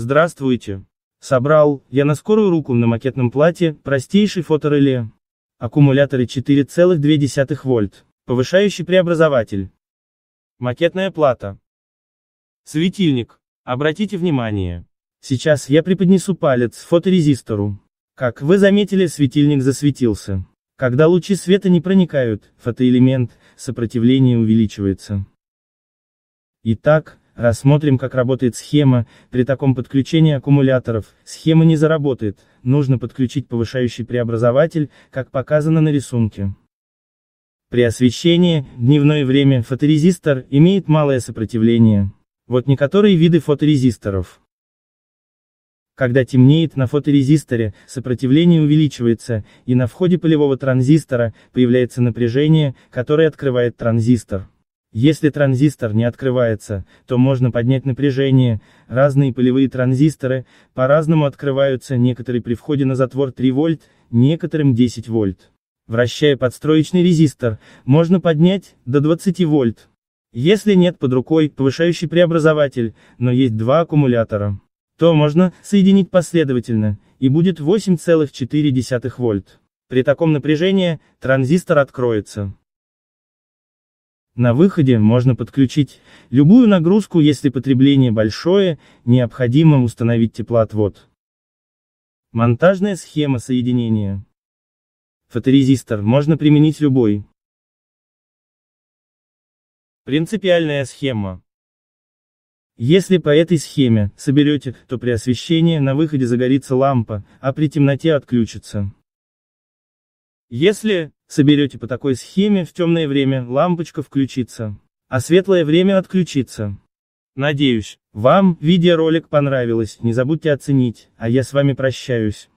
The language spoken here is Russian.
Здравствуйте. Собрал, я на скорую руку на макетном плате, простейший фотореле. Аккумуляторы 4,2 вольт, повышающий преобразователь. Макетная плата. Светильник. Обратите внимание. Сейчас я преподнесу палец фоторезистору. Как вы заметили, светильник засветился. Когда лучи света не проникают, фотоэлемент, сопротивление увеличивается. Итак, Рассмотрим как работает схема, при таком подключении аккумуляторов, схема не заработает, нужно подключить повышающий преобразователь, как показано на рисунке. При освещении, дневное время, фоторезистор имеет малое сопротивление. Вот некоторые виды фоторезисторов. Когда темнеет на фоторезисторе, сопротивление увеличивается, и на входе полевого транзистора, появляется напряжение, которое открывает транзистор. Если транзистор не открывается, то можно поднять напряжение, разные полевые транзисторы, по-разному открываются, некоторые при входе на затвор 3 вольт, некоторым 10 вольт. Вращая подстроечный резистор, можно поднять до 20 вольт. Если нет под рукой повышающий преобразователь, но есть два аккумулятора, то можно соединить последовательно, и будет 8,4 вольт. При таком напряжении, транзистор откроется. На выходе можно подключить любую нагрузку, если потребление большое, необходимо установить теплоотвод. Монтажная схема соединения. Фоторезистор можно применить любой. Принципиальная схема. Если по этой схеме соберете, то при освещении на выходе загорится лампа, а при темноте отключится. Если соберете по такой схеме, в темное время лампочка включится, а светлое время отключится. Надеюсь, вам видеоролик понравилось, не забудьте оценить, а я с вами прощаюсь.